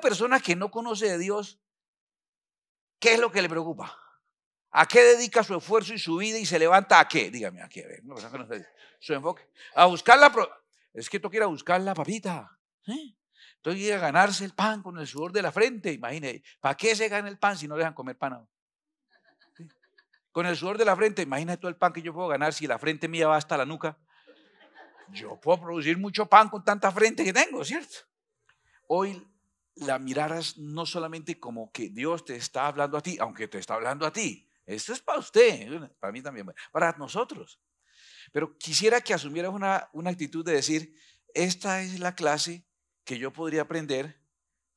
persona que no conoce de Dios, ¿qué es lo que le preocupa? ¿A qué dedica su esfuerzo y su vida y se levanta a qué? Dígame, a qué, no su enfoque. A buscar la, es que tú a buscar la papita, ¿eh? quieres ganarse el pan con el sudor de la frente, imagínese ¿para qué se gana el pan si no dejan comer pan Con el sudor de la frente, imagínate todo el pan que yo puedo ganar si la frente mía va hasta la nuca. Yo puedo producir mucho pan con tanta frente que tengo, ¿cierto? Hoy la miraras no solamente como que Dios te está hablando a ti, aunque te está hablando a ti. Esto es para usted, ¿eh? para mí también, para nosotros. Pero quisiera que asumieras una, actitud de decir, esta es la clase que yo podría aprender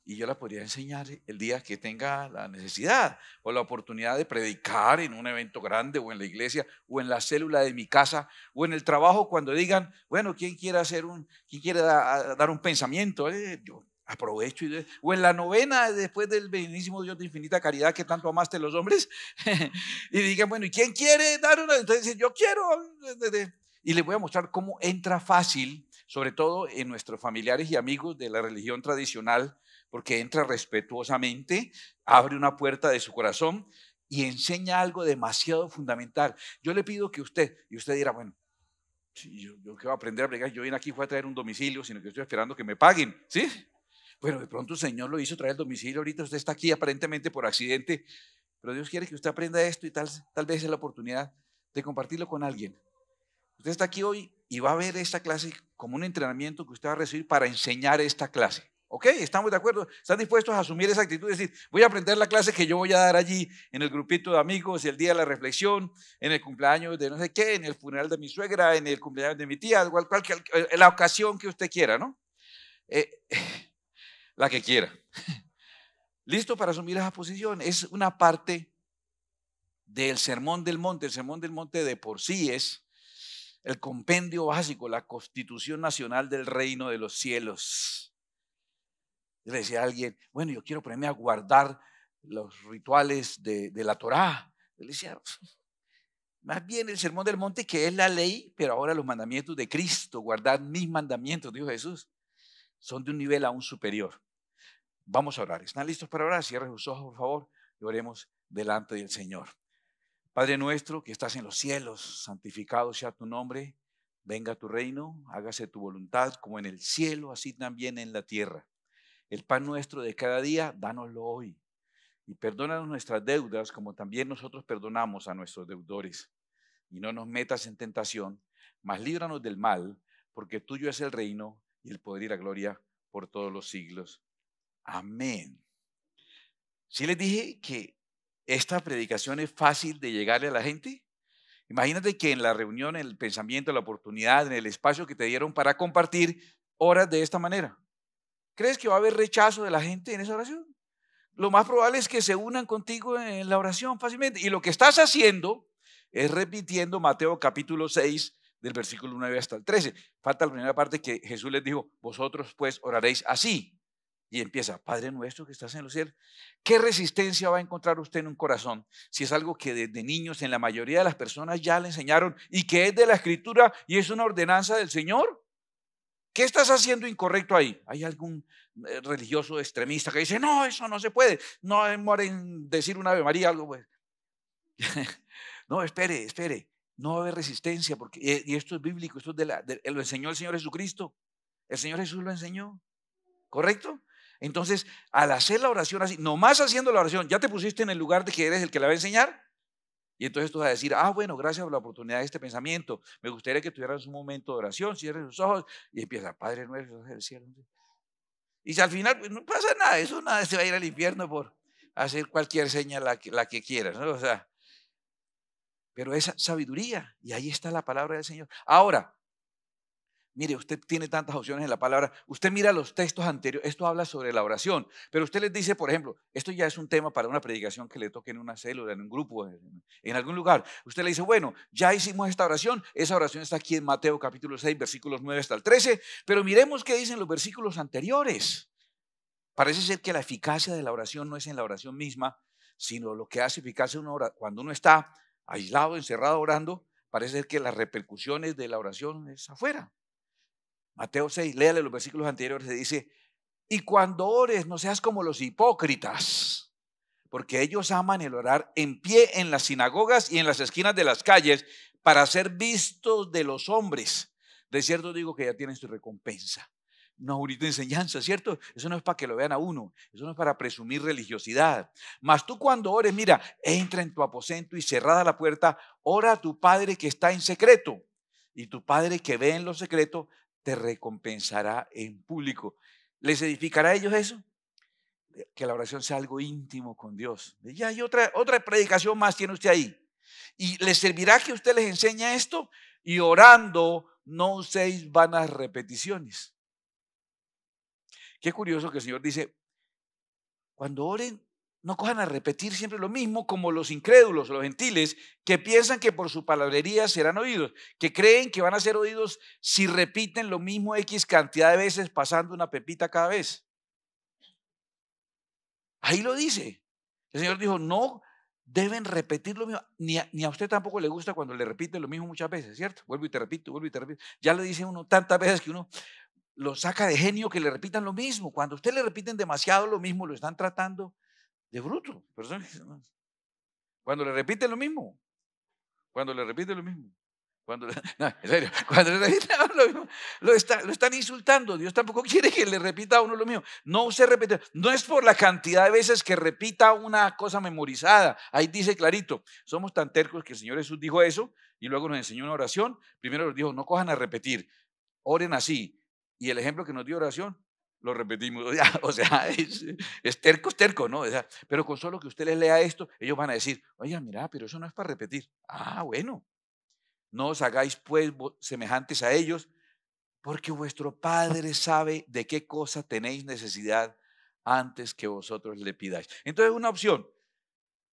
y yo la podría enseñar el día que tenga la necesidad o la oportunidad de predicar en un evento grande o en la iglesia o en la célula de mi casa o en el trabajo cuando digan, bueno, ¿quién quiere hacer un, quién quiere dar un pensamiento? Eh, yo Aprovecho y o en la novena, después del Benísimo Dios de infinita caridad que tanto amaste los hombres, y digan, bueno, ¿y quién quiere dar una? Entonces yo quiero. Y les voy a mostrar cómo entra fácil, sobre todo en nuestros familiares y amigos de la religión tradicional, porque entra respetuosamente, abre una puerta de su corazón y enseña algo demasiado fundamental. Yo le pido que usted, y usted dirá, bueno, yo, yo quiero aprender a pregar, yo vine aquí fue a traer un domicilio, sino que estoy esperando que me paguen, ¿sí? Bueno, de pronto el Señor lo hizo traer el domicilio, ahorita usted está aquí aparentemente por accidente, pero Dios quiere que usted aprenda esto y tal, tal vez es la oportunidad de compartirlo con alguien. Usted está aquí hoy y va a ver esta clase como un entrenamiento que usted va a recibir para enseñar esta clase. ¿Ok? ¿Estamos de acuerdo? ¿Están dispuestos a asumir esa actitud? Es decir, voy a aprender la clase que yo voy a dar allí en el grupito de amigos, el día de la reflexión, en el cumpleaños de no sé qué, en el funeral de mi suegra, en el cumpleaños de mi tía, cualquier, eh, la ocasión que usted quiera, ¿no? Eh, la que quiera. Listo para asumir esa posición. Es una parte del Sermón del Monte. El Sermón del Monte de por sí es el compendio básico, la constitución nacional del reino de los cielos. le decía a alguien, bueno, yo quiero ponerme a guardar los rituales de, la Torá. Le decía, más bien el sermón del monte que es la ley, pero ahora los mandamientos de Cristo, guardar mis mandamientos, dijo Jesús, son de un nivel aún superior. Vamos a orar. ¿Están listos para orar? Cierren los ojos, por favor, y oremos delante del Señor. Padre nuestro que estás en los cielos, santificado sea tu nombre, venga tu reino, hágase tu voluntad como en el cielo, así también en la tierra. El pan nuestro de cada día, dánoslo hoy. Y perdónanos nuestras deudas como también nosotros perdonamos a nuestros deudores. Y no nos metas en tentación, mas líbranos del mal, porque tuyo es el reino y el poder y la gloria por todos los siglos. Amén. Si les dije que esta predicación es fácil de llegarle a la gente, imagínate que en la reunión, en el pensamiento, la oportunidad, en el espacio que te dieron para compartir, horas de esta manera. ¿Crees que va a haber rechazo de la gente en esa oración? Lo más probable es que se unan contigo en la oración fácilmente. Y lo que estás haciendo es repitiendo Mateo capítulo 6, del versículo 9 hasta el 13. Falta la primera parte que Jesús les dijo, vosotros pues oraréis así. Y empieza, Padre nuestro que estás en los cielos. ¿Qué resistencia va a encontrar usted en un corazón si es algo que desde niños en la mayoría de las personas ya le enseñaron y que es de la escritura y es una ordenanza del Señor? ¿Qué estás haciendo incorrecto ahí? Hay algún eh, religioso extremista que dice, no, eso no se puede. No en decir una Ave María, algo pues. no, espere, espere. No va a haber resistencia, porque eh, y esto es bíblico, esto es de la, lo enseñó el Señor Jesucristo. El Señor Jesús lo enseñó. ¿Correcto? Entonces, al hacer la oración así, nomás haciendo la oración, ya te pusiste en el lugar de que eres el que la va a enseñar. Y entonces tú vas a decir, ah, bueno, gracias por la oportunidad de este pensamiento. Me gustaría que tuvieras un momento de oración, cierres los ojos y empieza, Padre nuestro, el cielo. Y si al final pues, no pasa nada, eso nada, se va a ir al infierno por hacer cualquier señal la que, quieras, ¿no? O sea, pero esa sabiduría y ahí está la palabra del Señor. Ahora, Mire, usted tiene tantas opciones en la palabra. Usted mira los textos anteriores, esto habla sobre la oración, pero usted les dice, por ejemplo, esto ya es un tema para una predicación que le toque en una célula, en un grupo, en algún lugar. Usted le dice, bueno, ya hicimos esta oración, esa oración está aquí en Mateo capítulo 6, versículos 9 hasta el 13, pero miremos qué dicen los versículos anteriores. Parece ser que la eficacia de la oración no es en la oración misma, sino lo que hace eficacia una cuando uno está aislado, encerrado, orando, parece ser que las repercusiones de la oración es afuera. Mateo 6, léale los versículos anteriores, se dice, y cuando ores no seas como los hipócritas, porque ellos aman el orar en pie en las sinagogas y en las esquinas de las calles para ser vistos de los hombres. De cierto digo que ya tienen su recompensa. No ahorita enseñanza, ¿cierto? Eso no es para que lo vean a uno, eso no es para presumir religiosidad. Mas tú cuando ores, mira, entra en tu aposento y cerrada la puerta, ora a tu Padre que está en secreto. Y tu Padre que ve en lo secreto te recompensará en público. ¿Les edificará a ellos eso? Eh, que la oración sea algo íntimo con Dios. Ya hay otra, otra predicación más tiene usted ahí. Y les servirá que usted les enseñe esto y orando no seis vanas repeticiones. Qué curioso que el Señor dice, cuando oren, no cojan a repetir siempre lo mismo como los incrédulos, los gentiles, que piensan que por su palabrería serán oídos, que creen que van a ser oídos si repiten lo mismo X cantidad de veces pasando una pepita cada vez. Ahí lo dice. El Señor dijo, no deben repetir lo mismo. Ni a, usted tampoco le gusta cuando le repiten lo mismo muchas veces, ¿cierto? Vuelvo y te repito, vuelvo y te repito. Ya le dice uno tantas veces que uno lo saca de genio que le repitan lo mismo. Cuando a usted le repiten demasiado lo mismo, lo están tratando de bruto, Cuando le repite lo mismo, cuando le repite lo mismo, cuando le, no, cuando le repite lo mismo, lo, lo, están insultando. Dios tampoco quiere que le repita a uno lo mismo. No se repite, no es por la cantidad de veces que repita una cosa memorizada. Ahí dice clarito, somos tan tercos que el Señor Jesús dijo eso y luego nos enseñó una oración. Primero nos dijo, no cojan a repetir, oren así. Y el ejemplo que nos dio oración, lo repetimos, o sea, es, terco, es terco, ¿no? pero con solo que usted les lea esto, ellos van a decir, oye, mira, pero eso no es para repetir. Ah, bueno, no os hagáis pues semejantes a ellos, porque vuestro Padre sabe de qué cosa tenéis necesidad antes que vosotros le pidáis. Entonces, una opción,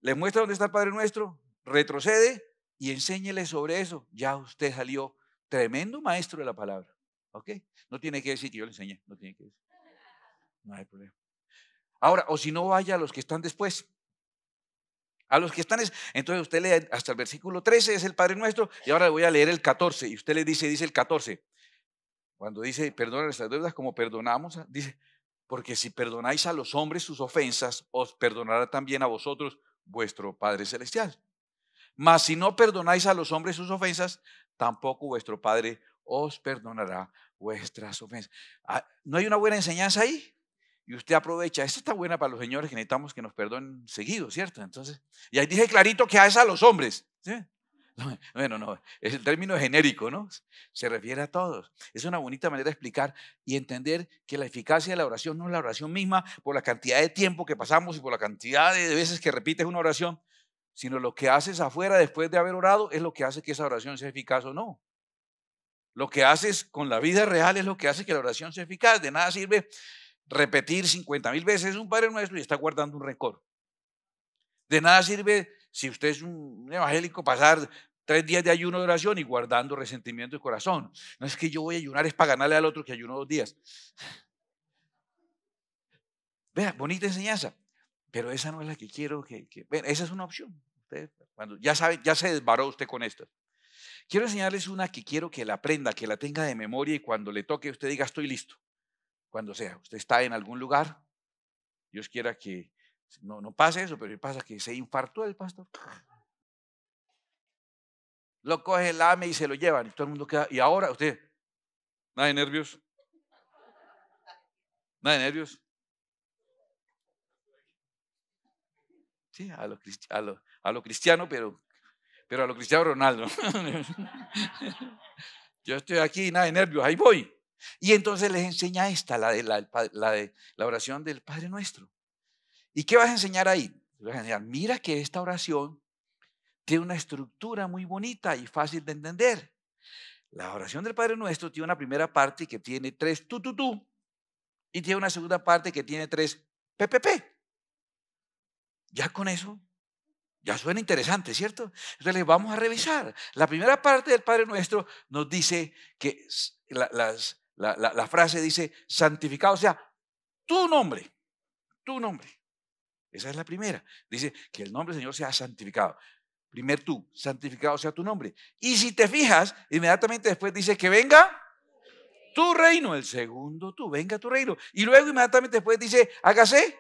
le muestra dónde está el Padre nuestro, retrocede y enséñele sobre eso. Ya usted salió tremendo maestro de la palabra. ¿Ok? No tiene que decir que yo le enseñé, no tiene que decir hay problema. Ahora, o si no, vaya a los que están después. A los que están, es, entonces usted lee hasta el versículo 13, es el Padre Nuestro, y ahora le voy a leer el 14, y usted le dice, dice el 14, cuando dice, perdona nuestras deudas como perdonamos, dice, porque si perdonáis a los hombres sus ofensas, os perdonará también a vosotros vuestro Padre Celestial. Mas si no perdonáis a los hombres sus ofensas, tampoco vuestro Padre os perdonará vuestras ofensas. Ah, ¿No hay una buena enseñanza ahí? y usted aprovecha. Esta está buena para los señores que necesitamos que nos perdonen seguido, ¿cierto? Entonces, y ahí dije clarito que a a los hombres. Bueno, no, es el término genérico, ¿no? Se refiere a todos. Es una bonita manera de explicar y entender que la eficacia de la oración no es la oración misma por la cantidad de tiempo que pasamos y por la cantidad de veces que repites una oración, sino lo que haces afuera después de haber orado es lo que hace que esa oración sea eficaz o no. Lo que haces con la vida real es lo que hace que la oración sea eficaz. De nada sirve repetir 50 mil veces un Padre Nuestro y está guardando un récord. De nada sirve, si usted es un evangélico, pasar tres días de ayuno de oración y guardando resentimiento de corazón. No es que yo voy a ayunar, es para ganarle al otro que ayunó dos días. Vea, bonita enseñanza, pero esa no es la que quiero que... que esa es una opción. ya sabe, ya se desbaró usted con esto. Quiero enseñarles una que quiero que la aprenda, que la tenga de memoria y cuando le toque usted diga estoy listo cuando sea. Usted está en algún lugar, Dios quiera que no, no pase eso, pero pasa que se infartó el pastor. Lo coge el AME y se lo llevan y todo el mundo queda. Y ahora usted, nada de nervios, nada de nervios. Sí, a lo, a a lo cristiano, pero, pero a lo cristiano Ronaldo. Yo estoy aquí, nada de nervios, ahí voy. Y entonces les enseña esta, la de la, oración del Padre Nuestro. ¿Y qué vas a enseñar ahí? mira que esta oración tiene una estructura muy bonita y fácil de entender. La oración del Padre Nuestro tiene una primera parte que tiene tres tu, Y tiene una segunda parte que tiene tres PPP. Ya con eso, ya suena interesante, ¿cierto? Entonces les vamos a revisar. La primera parte del Padre Nuestro nos dice que las, la, frase dice santificado, sea, tu nombre, tu nombre. Esa es la primera. Dice que el nombre del Señor sea santificado. Primer tú, santificado sea tu nombre. Y si te fijas, inmediatamente después dice que venga tu reino. El segundo tú, venga tu reino. Y luego inmediatamente después dice, hágase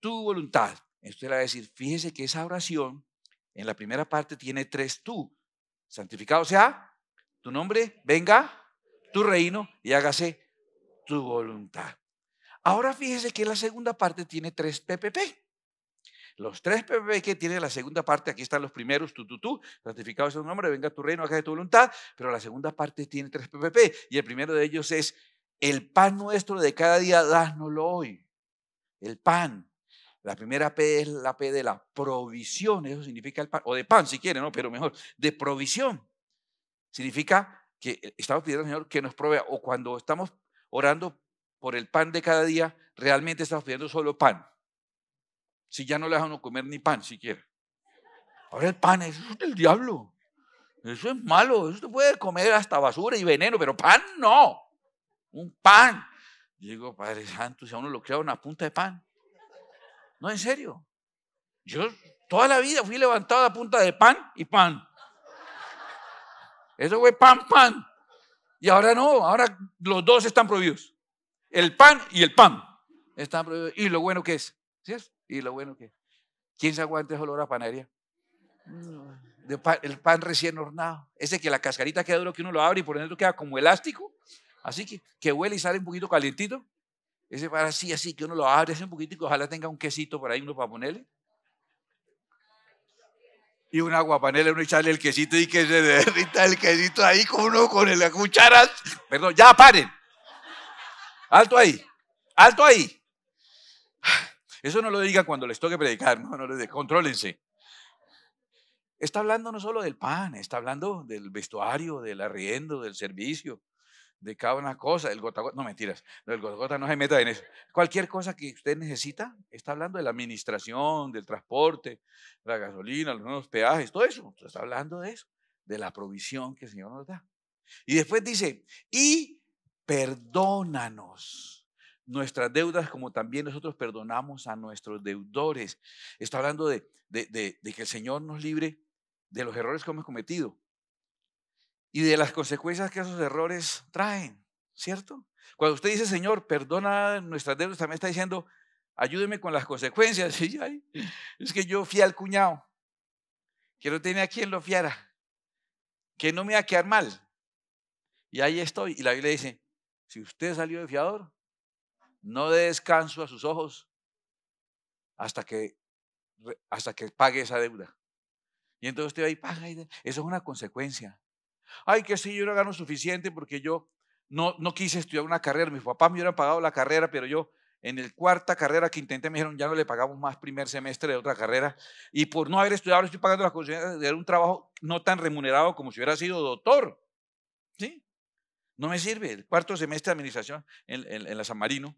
tu voluntad. Esto le va decir, fíjese que esa oración en la primera parte tiene tres tú. Santificado sea tu nombre, venga tu reino y hágase tu voluntad. Ahora fíjese que la segunda parte tiene tres PPP. Los tres PPP que tiene la segunda parte, aquí están los primeros, tú, tú, tú, ratificado es nombre, venga tu reino, hágase tu voluntad, pero la segunda parte tiene tres PPP y el primero de ellos es el pan nuestro de cada día, dásnoslo hoy. El pan. La primera P es la P de la provisión, eso significa el pan, o de pan si quiere ¿no? pero mejor, de provisión. Significa que eh, estamos pidiendo al Señor que nos provea, o cuando estamos orando por el pan de cada día, realmente estamos pidiendo solo pan. Si ya no le uno comer ni pan siquiera. Ahora el pan, eso es del diablo. Eso es malo. Eso te puede comer hasta basura y veneno, pero pan no. Un pan. digo, Padre Santo, si a uno lo crea una punta de pan. No, en serio. Yo toda la vida fui levantado a punta de pan y pan. Eso fue pan, pan. Y ahora no, ahora los dos están prohibidos. El pan y el pan están prohibidos. Y lo bueno que es. ¿Sí es? Y lo bueno que es. ¿Quién se aguanta el olor a panadería? Mm. De el pan recién hornado. Ese que la cascarita queda duro que uno lo abre y por dentro queda como elástico. Así que, que huele y sale un poquito calientito. Ese pan sí así, que uno lo abre hace un y Ojalá tenga un quesito por ahí uno para ponerle y una guapanela uno echarle el quesito y que se derrita el quesito ahí con uno con el, Perdón, ya paren. Alto ahí, alto ahí. Eso no lo digan cuando les toque predicar, no, no les de, contrólense. Está hablando no solo del pan, está hablando del vestuario, del arriendo, del servicio de cada una cosa, el gota no mentiras, el gota no se meta en eso. Cualquier cosa que usted necesita, está hablando de la administración, del transporte, la gasolina, los nuevos peajes, todo eso, está hablando de eso, de la provisión que el Señor nos da. Y después dice, y perdónanos nuestras deudas como también nosotros perdonamos a nuestros deudores. Está hablando de, de que el Señor nos libre de los errores que hemos cometido, y de las consecuencias que esos errores traen, ¿cierto? Cuando usted dice, Señor, perdona nuestras deudas, también está diciendo, ayúdeme con las consecuencias. es que yo fui al cuñado, que no tenía quien lo fiara, que no me iba a quedar mal. Y ahí estoy. Y la Biblia dice, si usted salió de fiador, no dé descanso a sus ojos hasta que, hasta que pague esa deuda. Y entonces usted va y paga. eso es una consecuencia ay, que si yo no gano suficiente porque yo no, no quise estudiar una carrera, mis papás me hubieran pagado la carrera, pero yo en el cuarta carrera que intenté me dijeron, ya no le pagamos más primer semestre de otra carrera, y por no haber estudiado le estoy pagando las condiciones de un trabajo no tan remunerado como si hubiera sido doctor. ¿Sí? No me sirve. El cuarto semestre de administración en, la San Marino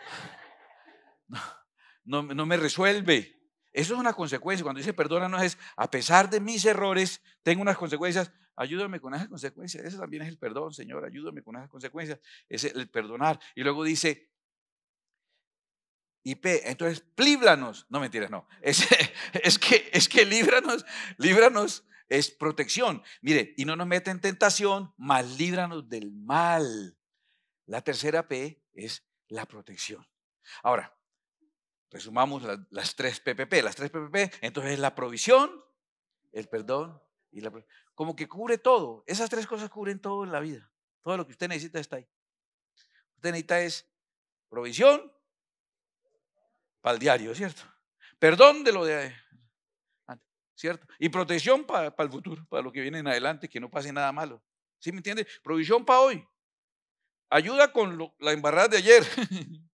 no, no me resuelve. Eso es una consecuencia. Cuando dice perdónanos es, a pesar de mis errores, tengo unas consecuencias. Ayúdame con esas consecuencias. eso también es el perdón, Señor. Ayúdame con esas consecuencias. Es el perdonar. Y luego dice, y P, entonces, plíblanos. No mentiras, no. Es, es, que, es que líbranos, líbranos es protección. Mire, y no nos mete en tentación, mas líbranos del mal. La tercera P es la protección. Ahora, Resumamos las tres PPP. Las tres PPP, entonces la provisión, el perdón y la... Como que cubre todo. Esas tres cosas cubren todo en la vida. Todo lo que usted necesita está ahí. Usted necesita es provisión para el diario, ¿cierto? Perdón de lo de antes, ¿cierto? Y protección para, el futuro, para lo que viene en adelante, que no pase nada malo. ¿Sí me entiende? Provisión para hoy. Ayuda con la embarrada de ayer.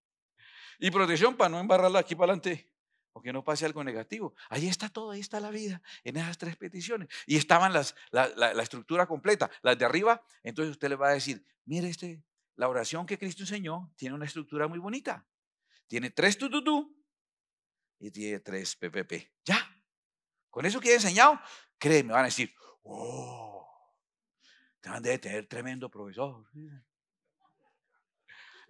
Y protección para no embarrarla aquí para adelante. porque no pase algo negativo. Ahí está todo, ahí está la vida, en esas tres peticiones. Y estaban las, la, estructura completa, las de arriba. Entonces usted le va a decir, mire este, la oración que Cristo enseñó tiene una estructura muy bonita. Tiene tres tu, tu, y tiene tres ppp. Ya. Con eso que he enseñado, créeme, van a decir, oh, van a detener tremendo profesor.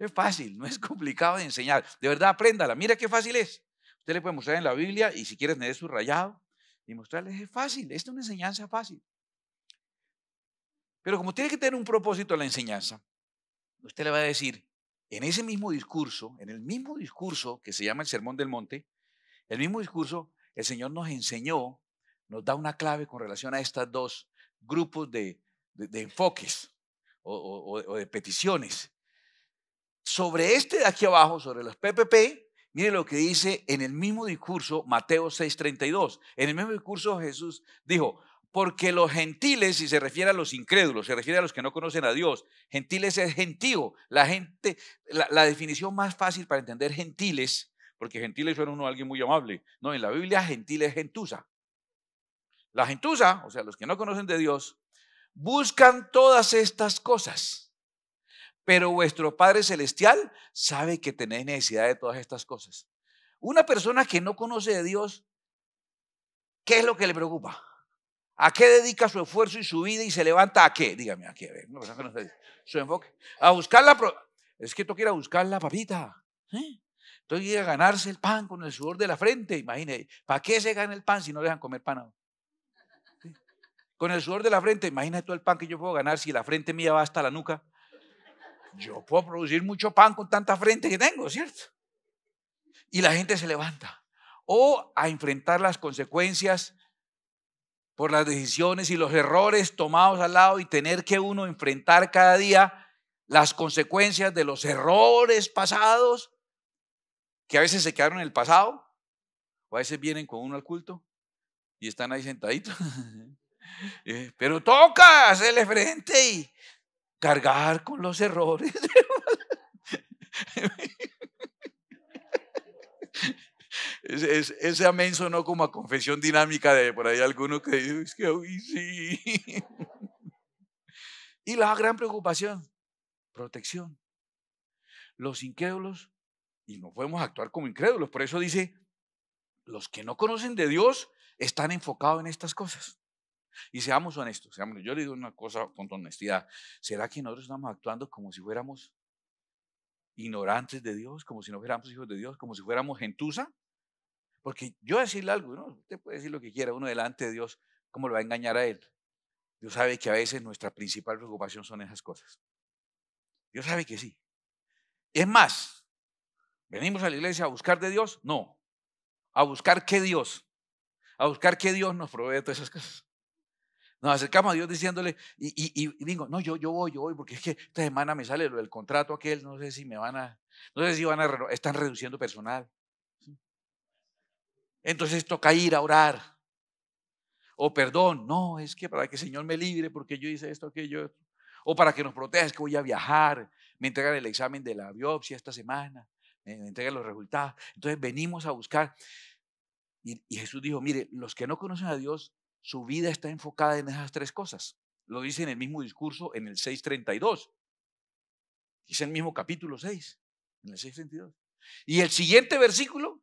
Es fácil, no es complicado de enseñar. De verdad, apréndala. Mira qué fácil es. Usted le puede mostrar en la Biblia y si quieres su rayado y mostrarles, es fácil. Esta es una enseñanza fácil. Pero como tiene que tener un propósito la enseñanza, usted le va a decir, en ese mismo discurso, en el mismo discurso que se llama el Sermón del Monte, el mismo discurso, el Señor nos enseñó, nos da una clave con relación a estos dos grupos de, enfoques o de peticiones sobre este de aquí abajo, sobre los PPP, mire lo que dice en el mismo discurso Mateo 6:32. En el mismo discurso Jesús dijo, porque los gentiles, si se refiere a los incrédulos, se refiere a los que no conocen a Dios, gentiles es gentío. La gente, la, definición más fácil para entender gentiles, porque gentiles suena uno alguien muy amable. No, en la Biblia gentiles es gentusa. La gentusa, o sea, los que no conocen de Dios, buscan todas estas cosas pero vuestro Padre Celestial sabe que tenéis necesidad de todas estas cosas. Una persona que no conoce de Dios, ¿qué es lo que le preocupa? ¿A qué dedica su esfuerzo y su vida y se levanta a qué? Dígame, a qué. A ver, no, su enfoque. A buscar la... es que tú quieres buscar la papita. Tú Entonces a ganarse el pan con el sudor de la frente. Imagine, ¿para qué se gana el pan si no dejan comer pan? Con el sudor de la frente, imagínate todo el pan que yo puedo ganar si la frente mía va hasta la nuca. Yo puedo producir mucho pan con tanta frente que tengo, ¿cierto? Y la gente se levanta. O a enfrentar las consecuencias por las decisiones y los errores tomados al lado y tener que uno enfrentar cada día las consecuencias de los errores pasados que a veces se quedaron en el pasado o a veces vienen con uno al culto y están ahí sentaditos. Eh, pero toca hacerle frente y cargar con los errores. ese, ese, amén sonó como a confesión dinámica de por ahí algunos que dice, es que hoy sí. y la gran preocupación, protección. Los incrédulos, y no podemos actuar como incrédulos, por eso dice, los que no conocen de Dios están enfocados en estas cosas. Y seamos honestos, seamos, yo le digo una cosa con honestidad. ¿Será que nosotros estamos actuando como si fuéramos ignorantes de Dios, como si no fuéramos hijos de Dios, como si fuéramos gentuza? Porque yo decirle algo, ¿no? usted puede decir lo que quiera, uno delante de Dios, ¿cómo lo va a engañar a él? Dios sabe que a veces nuestra principal preocupación son esas cosas. Dios sabe que sí. Es más, ¿venimos a la iglesia a buscar de Dios? No. ¿A buscar qué Dios? A buscar qué Dios nos provee todas esas cosas. Nos acercamos a Dios diciéndole, y, y, digo, no, yo, yo voy, yo voy, porque es que esta semana me sale lo del contrato aquel, no sé si me van a, no sé si van a, están reduciendo personal. Entonces toca ir a orar. O perdón, no, es que para que el Señor me libre, porque yo hice esto, aquello, o para que nos proteja, es que voy a viajar, me entregan el examen de la biopsia esta semana, me entregan los resultados. Entonces venimos a buscar. y Jesús dijo, mire, los que no conocen a Dios su vida está enfocada en esas tres cosas. Lo dice en el mismo discurso en el 632. Dice el mismo capítulo 6, en el 632. Y el siguiente versículo,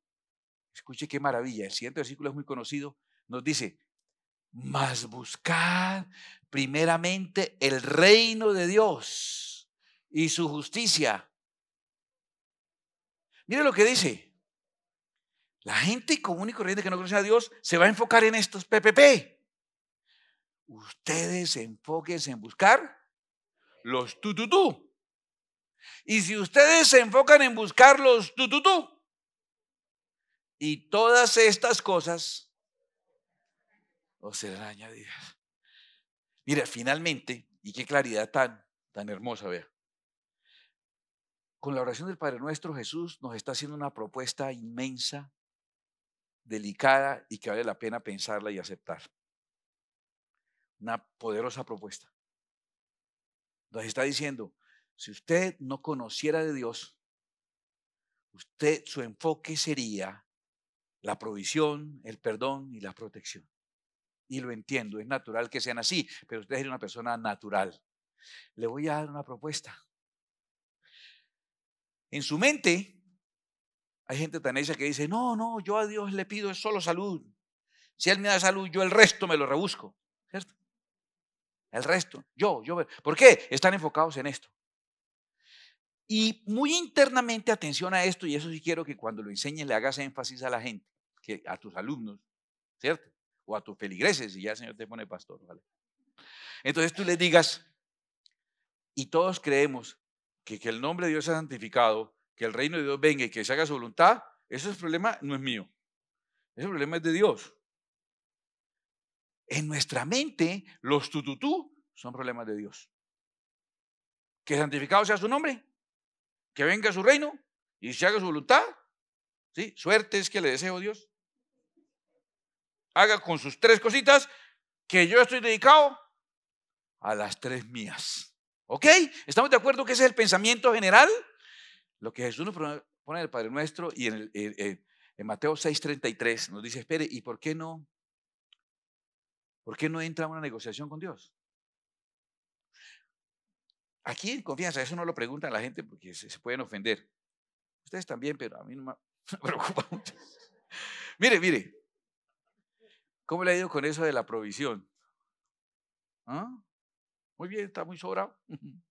escuche qué maravilla, el siguiente versículo es muy conocido, nos dice, mas buscad primeramente el reino de Dios y su justicia. Mire lo que dice. La gente común y corriente que no conoce a Dios se va a enfocar en estos PPP. Ustedes enfóquense en buscar los tututú. Y si ustedes se enfocan en buscar los tututú y todas estas cosas, os serán añadidas. Mira, finalmente, y qué claridad tan, tan hermosa, vea. Con la oración del Padre Nuestro, Jesús nos está haciendo una propuesta inmensa delicada y que vale la pena pensarla y aceptar. Una poderosa propuesta. Nos está diciendo, si usted no conociera de Dios, usted su enfoque sería la provisión, el perdón y la protección. Y lo entiendo, es natural que sean así, pero usted es una persona natural. Le voy a dar una propuesta. En su mente, hay gente tan hecha que dice, no, no, yo a Dios le pido solo salud. Si Él me da salud, yo el resto me lo rebusco. ¿Cierto? El resto, yo, yo. ¿Por qué? Están enfocados en esto. Y muy internamente, atención a esto, y eso sí quiero que cuando lo enseñes le hagas énfasis a la gente, que, a tus alumnos, ¿cierto? O a tus feligreses, si ya el Señor te pone pastor, ¿vale? Entonces tú les digas, y todos creemos que, el nombre de Dios es santificado que el reino de Dios venga y que se haga su voluntad, ese problema no es mío. Ese problema es de Dios. En nuestra mente, los tututú son problemas de Dios. Que santificado sea su nombre, que venga su reino y se haga su voluntad. ¿Sí? Suerte es que le deseo a Dios. Haga con sus tres cositas que yo estoy dedicado a las tres mías. ¿Ok? ¿Estamos de acuerdo que ese es el pensamiento general? Lo que Jesús nos pone el Padre Nuestro y en, el, en, eh, eh, en Mateo 6:33 nos dice, espere, ¿y por qué no? ¿Por qué no entra una negociación con Dios? Aquí en confianza, eso no lo preguntan la gente porque se, pueden ofender. Ustedes también, pero a mí no me, no me preocupa mucho. mire, mire, ¿Cómo le ha ido con eso de la provisión? ¿Ah? Muy bien, está muy sobrado.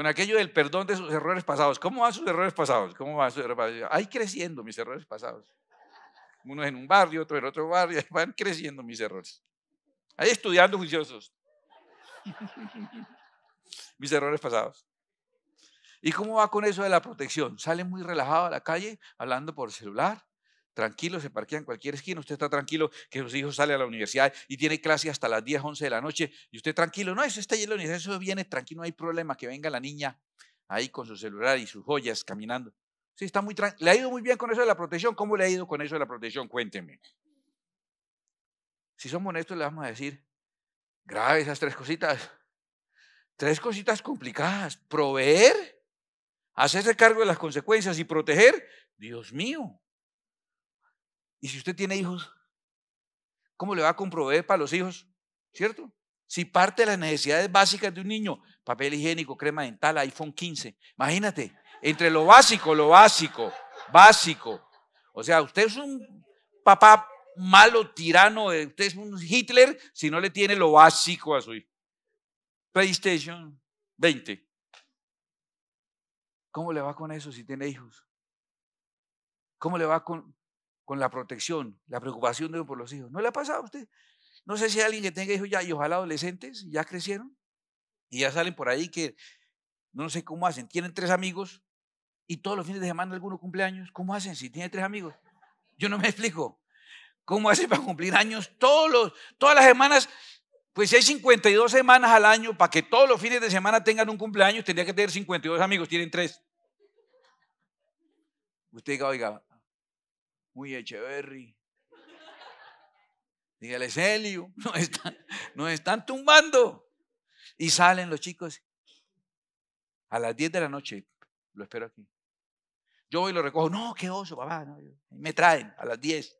con aquello del perdón de sus errores pasados. ¿Cómo van sus errores pasados? ¿Cómo sus Ahí creciendo mis errores pasados. Uno en un barrio, otro en otro barrio, van creciendo mis errores. Ahí estudiando juiciosos. mis errores pasados. ¿Y cómo va con eso de la protección? Sale muy relajado a la calle, hablando por celular, Tranquilo, se parquean en cualquier esquina, usted está tranquilo que sus hijos sale a la universidad y tiene clase hasta las 10, 11 de la noche, y usted tranquilo, no, eso está ahí en la universidad, eso viene tranquilo, no hay problema, que venga la niña ahí con su celular y sus joyas caminando. Sí, está muy tranquilo. ¿Le ha ido muy bien con eso de la protección? ¿Cómo le ha ido con eso de la protección? Cuénteme. Si somos honestos, le vamos a decir, grave esas tres cositas. Tres cositas complicadas. Proveer, hacerse cargo de las consecuencias y proteger. Dios mío, y si usted tiene hijos, ¿cómo le va a comprobar para los hijos? ¿Cierto? Si parte de las necesidades básicas de un niño, papel higiénico, crema dental, iPhone 15, imagínate, entre lo básico, lo básico, básico. O sea, usted es un papá malo, tirano, usted es un Hitler si no le tiene lo básico a su hijo. PlayStation 20. ¿Cómo le va con eso si tiene hijos? ¿Cómo le va con, con la protección, la preocupación de uno por los hijos. ¿No le ha pasado a usted? No sé si hay alguien que tenga hijos ya, y ojalá adolescentes, ya crecieron, y ya salen por ahí que no sé cómo hacen. Tienen tres amigos y todos los fines de semana alguno cumpleaños. ¿Cómo hacen si tiene tres amigos? Yo no me explico. ¿Cómo hacen para cumplir años todos los, todas las semanas? Pues si hay 52 semanas al año, para que todos los fines de semana tengan un cumpleaños, tendría que tener 52 amigos, tienen tres. Usted diga, oiga, muy Echeverry. Dígale Helio, nos están, nos están tumbando. Y salen los chicos a las 10 de la noche. Lo espero aquí. Yo voy y lo recojo. No, qué oso, papá. No, me traen a las 10.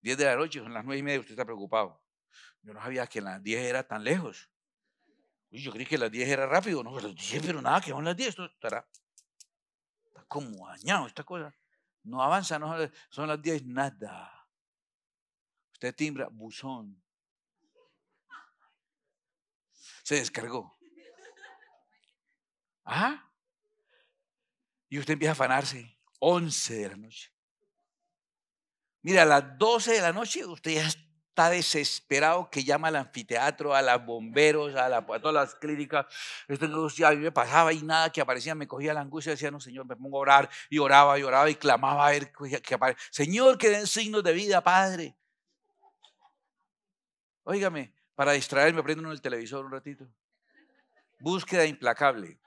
10 de la noche, son las 9 y media. Usted está preocupado. Yo no sabía que las 10 era tan lejos. yo creí que las 10 era rápido. No, las 10, pero nada, que son las 10. Esto estará. Está como dañado esta cosa. No avanza, son las 10, nada. Usted timbra, buzón. Se descargó. ¿Ah? Y usted empieza a afanarse. 11 de la noche. Mira, a las 12 de la noche usted ya está está desesperado que llama al anfiteatro, a los bomberos, a, todas las clínicas. Esto mí me pasaba y nada que aparecía, me cogía la angustia y decía, no, Señor, me pongo a orar. Y oraba y oraba y clamaba a ver que aparece. Señor, que den signos de vida, Padre. Óigame, para distraerme, prendo en el televisor un ratito. Búsqueda implacable.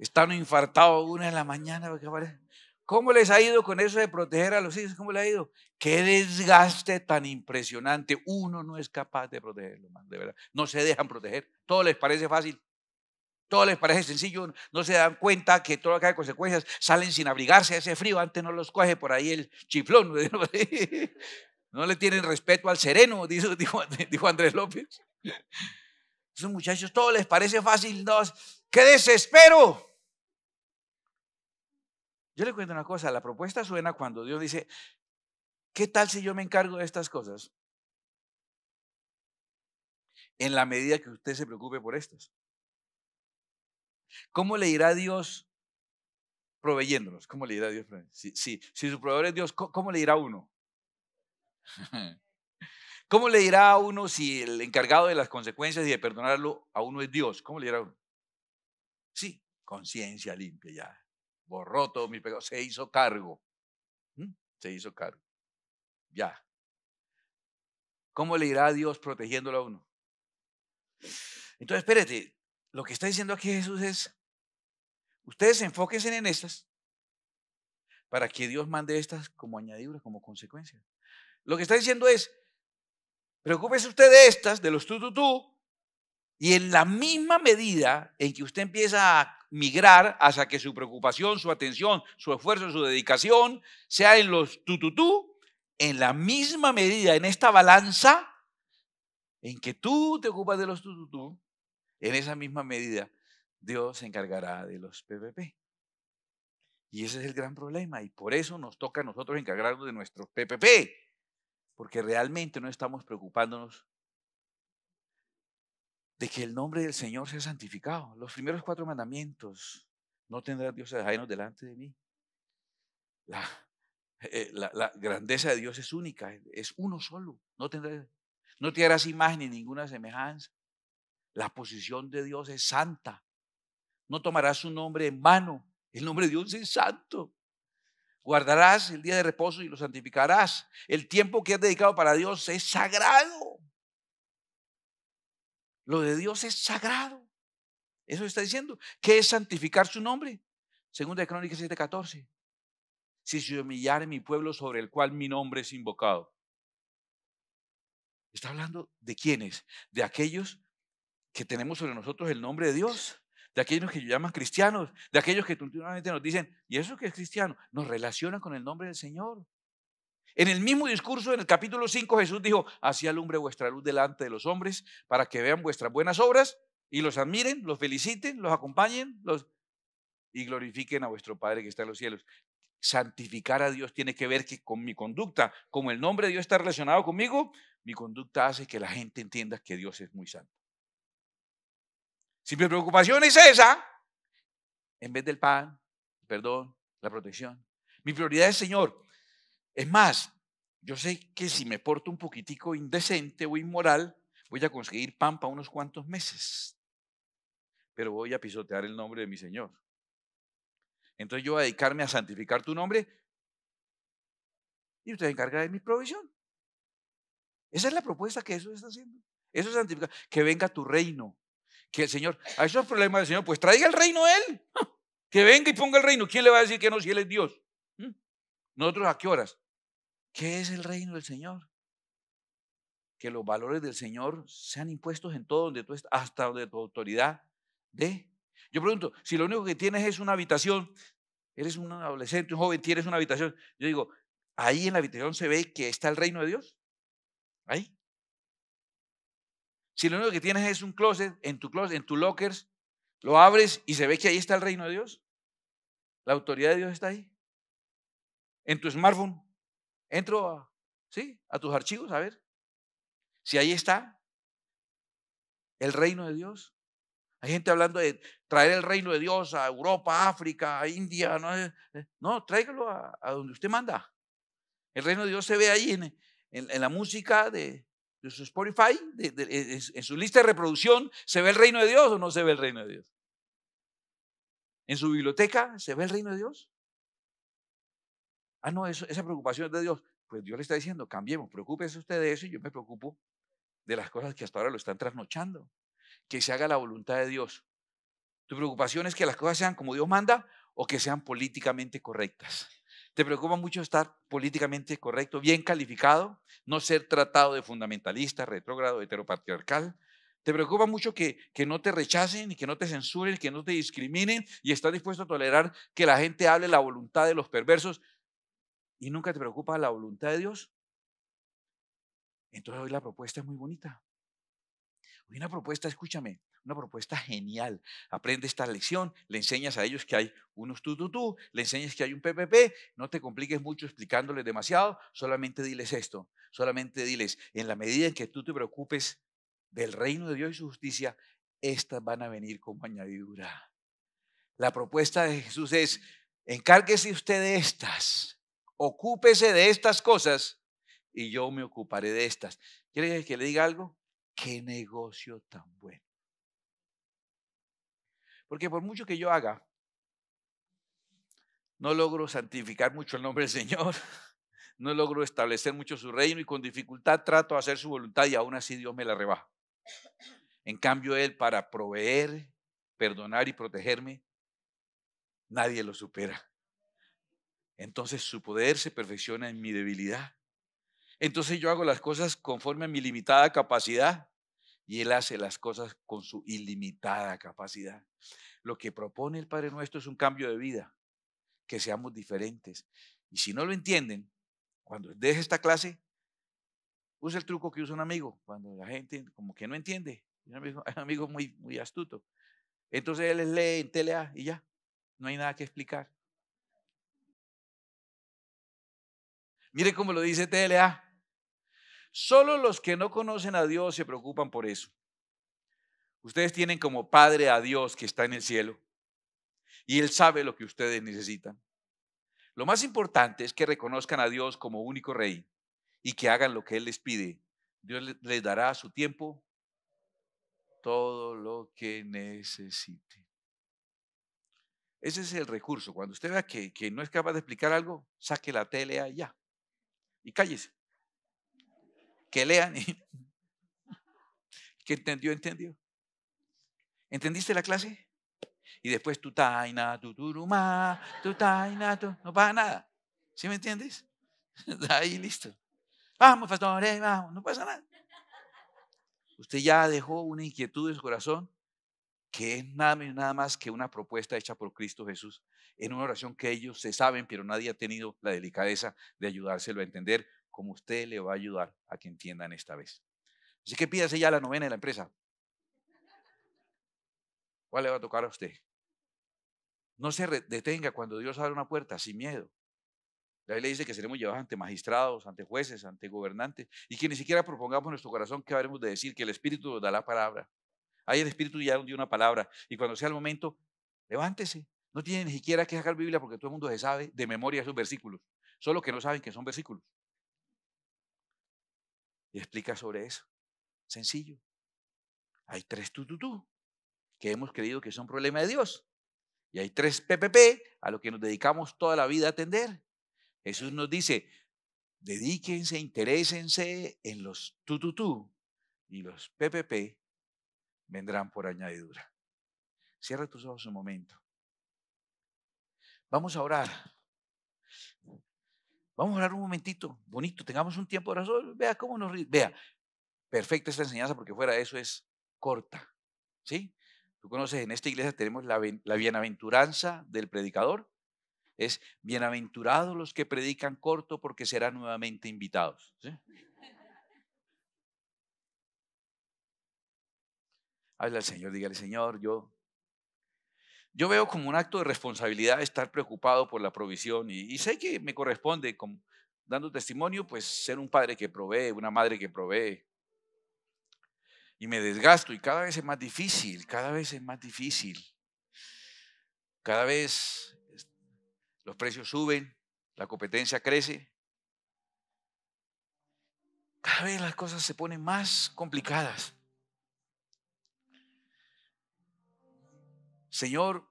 Están infartados una en la mañana. ¿Cómo les ha ido con eso de proteger a los hijos? ¿Cómo les ha ido? Qué desgaste tan impresionante. Uno no es capaz de protegerlo, de verdad. No se dejan proteger. Todo les parece fácil. Todo les parece sencillo. No se dan cuenta que todo acá hay consecuencias. Salen sin abrigarse a ese frío. Antes no los coge por ahí el chiflón. No le tienen respeto al sereno, dijo, Andrés López. Esos muchachos, todo les parece fácil. No, ¡Qué desespero! Yo le cuento una cosa, la propuesta suena cuando Dios dice, ¿qué tal si yo me encargo de estas cosas? En la medida que usted se preocupe por estas. ¿Cómo le irá a Dios proveyéndolos? ¿Cómo le irá Dios? Si, si, su proveedor es Dios, ¿cómo, le irá a uno? ¿Cómo le irá a uno si el encargado de las consecuencias y de perdonarlo a uno es Dios? ¿Cómo le irá a uno? Sí, conciencia limpia ya borró mi se hizo cargo. ¿Mm? Se hizo cargo. Ya. ¿Cómo le irá a Dios protegiéndolo a uno? Entonces, espérate, lo que está diciendo aquí Jesús es, ustedes enfóquense en estas para que Dios mande estas como añadiduras, como consecuencia. Lo que está diciendo es, preocúpese usted de estas, de los tú, tú, tú, y en la misma medida en que usted empieza a migrar hasta que su preocupación, su atención, su esfuerzo, su dedicación sea en los tututú, en la misma medida, en esta balanza en que tú te ocupas de los tututú, en esa misma medida Dios se encargará de los PPP. Y ese es el gran problema y por eso nos toca a nosotros encargarnos de nuestros PPP, porque realmente no estamos preocupándonos de que el nombre del Señor sea santificado. Los primeros cuatro mandamientos, no Dios dioses ajenos delante de mí. Eh, la, grandeza de Dios es única, es uno solo. No, tendrás, no te imagen ni ninguna semejanza. La posición de Dios es santa. No tomarás su nombre en mano, El nombre de Dios es santo. Guardarás el día de reposo y lo santificarás. El tiempo que has dedicado para Dios es sagrado. Lo de Dios es sagrado. Eso está diciendo. ¿Qué es santificar su nombre? Segunda de Crónicas 7:14. Si se humillare mi pueblo sobre el cual mi nombre es invocado. Está hablando de quiénes? De aquellos que tenemos sobre nosotros el nombre de Dios, de aquellos que llaman cristianos, de aquellos que continuamente nos dicen, ¿y eso que es cristiano? Nos relaciona con el nombre del Señor. En el mismo discurso, en el capítulo 5, Jesús dijo, así alumbre vuestra luz delante de los hombres, para que vean vuestras buenas obras y los admiren, los feliciten, los acompañen los... y glorifiquen a vuestro Padre que está en los cielos. Santificar a Dios tiene que ver que con mi conducta, como el nombre de Dios está relacionado conmigo, mi conducta hace que la gente entienda que Dios es muy santo. Si mi preocupación es esa, en vez del pan, perdón, la protección, mi prioridad es, Señor, es más, yo sé que si me porto un poquitico indecente o inmoral, voy a conseguir pan unos cuantos meses, pero voy a pisotear el nombre de mi Señor. Entonces yo voy a dedicarme a santificar tu nombre y usted se encarga de mi provisión. Esa es la propuesta que Jesús está haciendo. Eso es santificar. Que venga tu reino. Que el Señor, a esos problemas del Señor, pues traiga el reino Él. Que venga y ponga el reino. ¿Quién le va a decir que no si Él es Dios? ¿Mm? ¿Nosotros a qué horas? ¿Qué es el reino del Señor? Que los valores del Señor sean impuestos en todo donde tú estás, hasta donde tu autoridad dé. Yo pregunto, si lo único que tienes es una habitación, eres un adolescente, un joven, tienes una habitación, yo digo, ahí en la habitación se ve que está el reino de Dios. Ahí. Si lo único que tienes es un closet, en tu closet, en tu lockers, lo abres y se ve que ahí está el reino de Dios. La autoridad de Dios está ahí. En tu smartphone, Entro a, ¿sí? a tus archivos a ver si ahí está el reino de Dios. Hay gente hablando de traer el reino de Dios a Europa, África, India. No, eh, eh, no tráigalo a, donde usted manda. El reino de Dios se ve ahí en, la música de, su Spotify, e, en su lista de reproducción. ¿Se ve el reino de Dios o no se ve el reino de Dios? ¿En su biblioteca se ve el reino de Dios? Ah, no, esa preocupación es de Dios. Pues Dios le está diciendo, cambiemos, preocúpese usted de eso y yo me preocupo de las cosas que hasta ahora lo están trasnochando. Que se haga la voluntad de Dios. Tu preocupación es que las cosas sean como Dios manda o que sean políticamente correctas. ¿Te preocupa mucho estar políticamente correcto, bien calificado, no ser tratado de fundamentalista, retrógrado, heteropatriarcal? ¿Te preocupa mucho que, que no te rechacen y que no te censuren, que no te discriminen y estás dispuesto a tolerar que la gente hable la voluntad de los perversos? y nunca te preocupa la voluntad de Dios, entonces hoy la propuesta es muy bonita. Hoy una propuesta, escúchame, una propuesta genial. Aprende esta lección, le enseñas a ellos que hay unos tú, tú, tú, le enseñas que hay un PPP, no te compliques mucho explicándoles demasiado, solamente diles esto, solamente diles, en la medida en que tú te preocupes del reino de Dios y su justicia, estas van a venir como añadidura. La propuesta de Jesús es, encárguese usted de estas ocúpese de estas cosas y yo me ocuparé de estas. ¿Quiere que le diga algo? Qué negocio tan bueno. Porque por mucho que yo haga, no logro santificar mucho el nombre del Señor, no logro establecer mucho su reino y con dificultad trato de hacer su voluntad y aún así Dios me la rebaja. En cambio, Él para proveer, perdonar y protegerme, nadie lo supera entonces su poder se perfecciona en mi debilidad. Entonces yo hago las cosas conforme a mi limitada capacidad y Él hace las cosas con su ilimitada capacidad. Lo que propone el Padre Nuestro es un cambio de vida, que seamos diferentes. Y si no lo entienden, cuando deje esta clase, usa el truco que usa un amigo, cuando la gente como que no entiende. Un amigo, amigo muy, muy astuto. Entonces él les lee en TLA y ya, no hay nada que explicar. Mire cómo lo dice TLA. Solo los que no conocen a Dios se preocupan por eso. Ustedes tienen como Padre a Dios que está en el cielo y Él sabe lo que ustedes necesitan. Lo más importante es que reconozcan a Dios como único Rey y que hagan lo que Él les pide. Dios les dará a su tiempo todo lo que necesiten. Ese es el recurso. Cuando usted vea que, que no es capaz de explicar algo, saque la y ya y cállese. Que lean y que entendió, entendió. ¿Entendiste la clase? Y después tu taina, tu turumá, tu taina, tu... No pasa nada. ¿Sí me entiendes? Ahí listo. Vamos, pastores, vamos. No pasa nada. Usted ya dejó una inquietud en su corazón que es nada, nada más que una propuesta hecha por Cristo Jesús, en una oración que ellos se saben, pero nadie ha tenido la delicadeza de ayudárselo a entender, como usted le va a ayudar a que entiendan esta vez. Así que pídase ya la novena de la empresa. ¿Cuál le va a tocar a usted? No se detenga cuando Dios abre una puerta sin miedo. La le dice que seremos llevados ante magistrados, ante jueces, ante gobernantes, y que ni siquiera propongamos en nuestro corazón que habremos de decir, que el Espíritu nos da la palabra. Ahí el Espíritu ya dio una palabra. Y cuando sea el momento, levántese. No tiene ni siquiera que sacar Biblia porque todo el mundo se sabe de memoria esos versículos. Solo que no saben que son versículos. Y explica sobre eso. Sencillo. Hay tres tututú que hemos creído que son problema de Dios. Y hay tres PPP a los que nos dedicamos toda la vida a atender. Jesús nos dice, dedíquense, interésense en los tututú y los PPP vendrán por añadidura. Cierra tus ojos un momento. Vamos a orar. Vamos a orar un momentito, bonito, tengamos un tiempo de oración. Vea cómo nos vea. Perfecta esta enseñanza porque fuera de eso es corta. ¿Sí? Tú conoces, en esta iglesia tenemos la, la bienaventuranza del predicador. Es bienaventurados los que predican corto porque serán nuevamente invitados. ¿sí? Habla al Señor, dígale, Señor, yo, veo como un acto de responsabilidad estar preocupado por la provisión y, sé que me corresponde, dando testimonio, pues ser un padre que provee, una madre que provee. Y me desgasto y cada vez es más difícil, cada vez es más difícil. Cada vez los precios suben, la competencia crece. Cada vez las cosas se ponen más complicadas. Señor,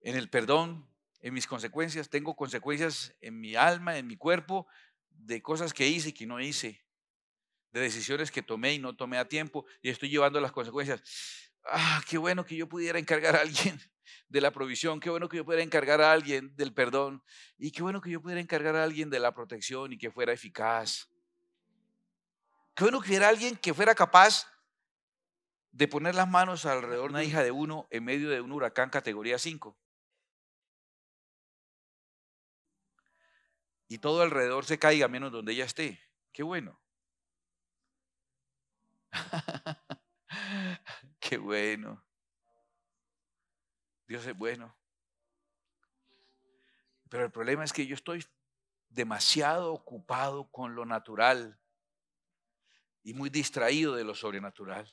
en el perdón, en mis consecuencias, tengo consecuencias en mi alma, en mi cuerpo, de cosas que hice y que no hice, de decisiones que tomé y no tomé a tiempo, y estoy llevando las consecuencias. Ah, qué bueno que yo pudiera encargar a alguien de la provisión, qué bueno que yo pudiera encargar a alguien del perdón, y qué bueno que yo pudiera encargar a alguien de la protección y que fuera eficaz. Qué bueno que hubiera alguien que fuera capaz de poner las manos alrededor de una hija de uno en medio de un huracán categoría 5. Y todo alrededor se caiga menos donde ella esté. Qué bueno. Qué bueno. Dios es bueno. Pero el problema es que yo estoy demasiado ocupado con lo natural y muy distraído de lo sobrenatural.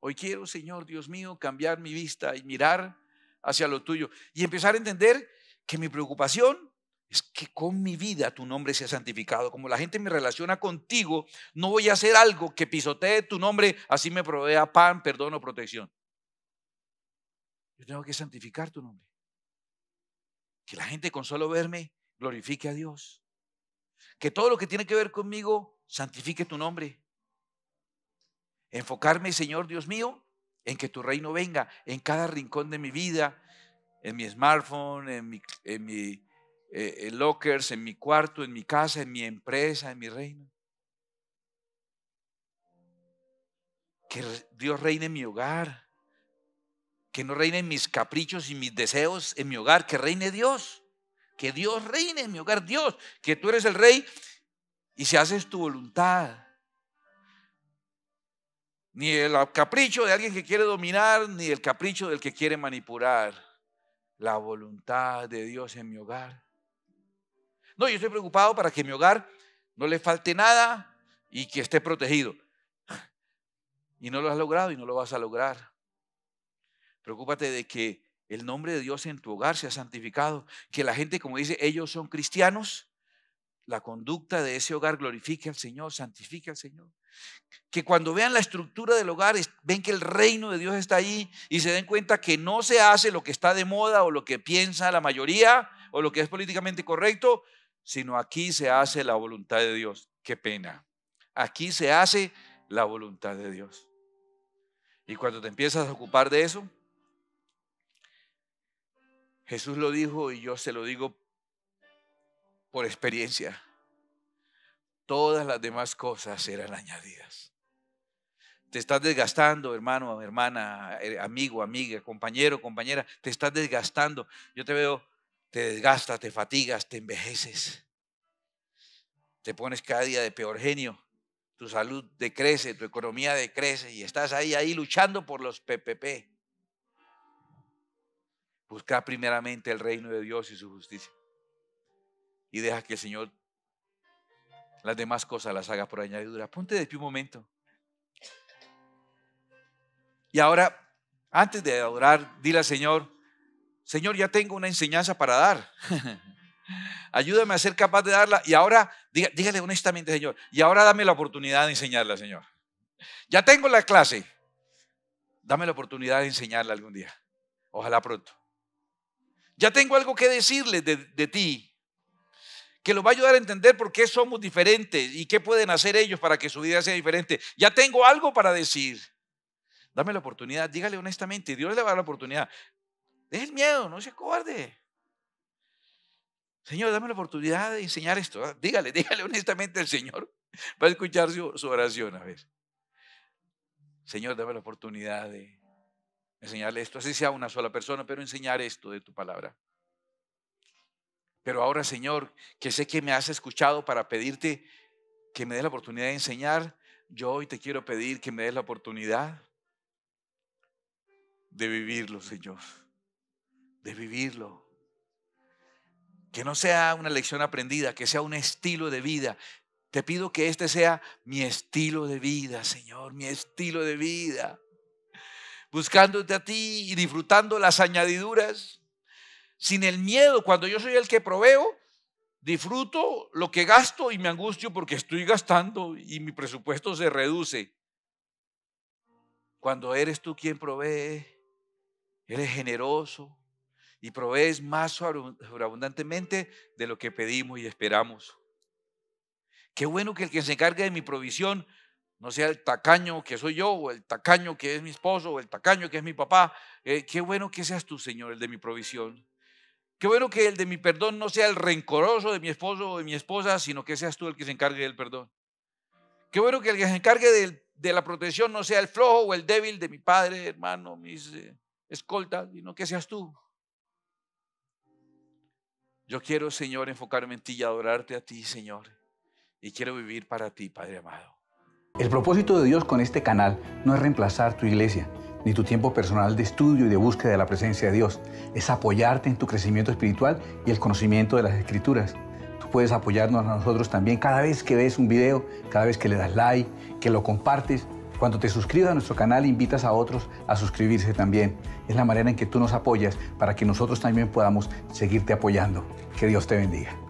Hoy quiero, Señor Dios mío, cambiar mi vista y mirar hacia lo tuyo y empezar a entender que mi preocupación es que con mi vida tu nombre sea santificado. Como la gente me relaciona contigo, no voy a hacer algo que pisotee tu nombre, así me provea pan, perdón o protección. Yo tengo que santificar tu nombre. Que la gente con solo verme glorifique a Dios. Que todo lo que tiene que ver conmigo santifique tu nombre. Enfocarme, Señor Dios mío, en que tu reino venga en cada rincón de mi vida, en mi smartphone, en mi, eh, eh, lockers, en mi cuarto, en mi casa, en mi empresa, en mi reino. Que Dios reine en mi hogar, que no reinen mis caprichos y mis deseos en mi hogar, que reine Dios, que Dios reine en mi hogar, Dios, que tú eres el rey y si haces tu voluntad ni el capricho de alguien que quiere dominar, ni el capricho del que quiere manipular. La voluntad de Dios en mi hogar. No, yo estoy preocupado para que mi hogar no le falte nada y que esté protegido. Y no lo has logrado y no lo vas a lograr. Preocúpate de que el nombre de Dios en tu hogar sea santificado, que la gente, como dice, ellos son cristianos, la conducta de ese hogar glorifique al Señor, santifique al Señor que cuando vean la estructura del hogar, ven que el reino de Dios está ahí y se den cuenta que no se hace lo que está de moda o lo que piensa la mayoría o lo que es políticamente correcto, sino aquí se hace la voluntad de Dios. Qué pena. Aquí se hace la voluntad de Dios. Y cuando te empiezas a ocupar de eso, Jesús lo dijo y yo se lo digo por experiencia todas las demás cosas serán añadidas. Te estás desgastando, hermano, hermana, eh, amigo, amiga, compañero, compañera, te estás desgastando. Yo te veo, te desgastas, te fatigas, te envejeces. Te pones cada día de peor genio. Tu salud decrece, tu economía decrece y estás ahí, ahí luchando por los PPP. Busca primeramente el reino de Dios y su justicia. Y deja que el Señor las demás cosas las hagas por añadidura. Ponte de pie un momento. Y ahora, antes de adorar, dile al Señor, Señor, ya tengo una enseñanza para dar. Ayúdame a ser capaz de darla. Y ahora, dígale honestamente, Señor, y ahora dame la oportunidad de enseñarla, Señor. Ya tengo la clase. Dame la oportunidad de enseñarla algún día. Ojalá pronto. Ya tengo algo que decirle de ti que los va a ayudar a entender por qué somos diferentes y qué pueden hacer ellos para que su vida sea diferente. Ya tengo algo para decir. Dame la oportunidad, dígale honestamente, Dios le va a dar la oportunidad. Deje el miedo, no se cobarde. Señor, dame la oportunidad de enseñar esto. Ah, dígale, dígale honestamente al Señor. para a escuchar su, oración a ver. Señor, dame la oportunidad de enseñarle esto, así sea una sola persona, pero enseñar esto de tu palabra. Pero ahora, Señor, que sé que me has escuchado para pedirte que me dé la oportunidad de enseñar, yo hoy te quiero pedir que me des la oportunidad de vivirlo, Señor. De vivirlo. Que no sea una lección aprendida, que sea un estilo de vida. Te pido que este sea mi estilo de vida, Señor, mi estilo de vida. Buscándote a ti y disfrutando las añadiduras sin el miedo. Cuando yo soy el que proveo, disfruto lo que gasto y me angustio porque estoy gastando y mi presupuesto se reduce. Cuando eres tú quien provee, eres generoso y provees más sobreabundantemente de lo que pedimos y esperamos. Qué bueno que el que se encargue de mi provisión no sea el tacaño que soy yo, o el tacaño que es mi esposo, o el tacaño que es mi papá. Eh, qué bueno que seas tú, Señor, el de mi provisión. Qué bueno que el de mi perdón no sea el rencoroso de mi esposo o de mi esposa, sino que seas tú el que se encargue del perdón. Qué bueno que el que se encargue de la protección no sea el flojo o el débil de mi padre, hermano, mis eh, escoltas, sino que seas tú. Yo quiero, Señor, enfocarme en ti y adorarte a ti, Señor. Y quiero vivir para ti, Padre amado. El propósito de Dios con este canal no es reemplazar tu iglesia ni tu tiempo personal de estudio y de búsqueda de la presencia de Dios. Es apoyarte en tu crecimiento espiritual y el conocimiento de las escrituras. Tú puedes apoyarnos a nosotros también cada vez que ves un video, cada vez que le das like, que lo compartes. Cuando te suscribas a nuestro canal, invitas a otros a suscribirse también. Es la manera en que tú nos apoyas para que nosotros también podamos seguirte apoyando. Que Dios te bendiga.